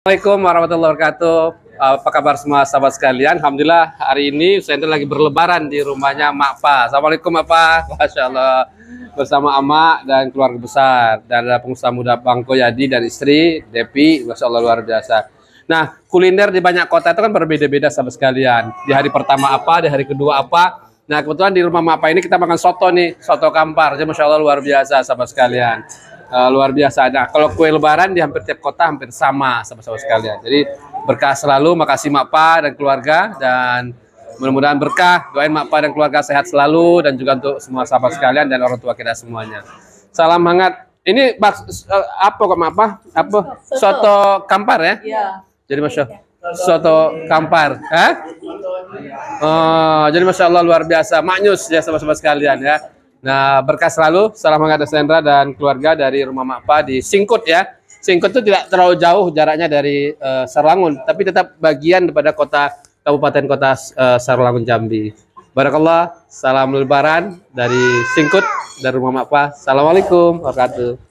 Assalamualaikum warahmatullahi wabarakatuh. Apa kabar semua sahabat sekalian? Alhamdulillah hari ini saya lagi berlebaran di rumahnya Mak Pa. Assalamualaikum Mak Pa. Masya Allah bersama Ama dan keluarga besar dan ada pengusaha muda Bang Koyadi dan istri Depi. Masya Allah luar biasa. Nah kuliner di banyak kota itu kan berbeda-beda sahabat sekalian. Di hari pertama apa, di hari kedua apa. Nah kebetulan di rumah Mak Pa ini kita makan soto nih, soto kampar. Jadi Masya Allah luar biasa sahabat sekalian uh, luar biasa. Nah, kalau kue lebaran di hampir tiap kota hampir sama sama-sama sekalian. Jadi berkah selalu, makasih Mak dan keluarga dan mudah-mudahan berkah. Doain Mak dan keluarga sehat selalu dan juga untuk semua sahabat sekalian dan orang tua kita semuanya. Salam hangat. Ini bak, eh, apa kok Mak Apa? Soto, Kampar ya? Iya. Jadi Masya Soto Kampar, Hah? Oh, jadi masya Allah luar biasa. Maknyus ya sahabat-sahabat sekalian ya. Nah, berkas selalu. Salam hangat Sandra dan keluarga dari rumah Makpa di Singkut ya. Singkut itu tidak terlalu jauh jaraknya dari uh, eh, Sarlangun, tapi tetap bagian daripada kota Kabupaten Kota uh, eh, Sarlangun Jambi. Barakallah, salam lebaran dari Singkut dan rumah Makpa. Assalamualaikum warahmatullahi wabarakatuh.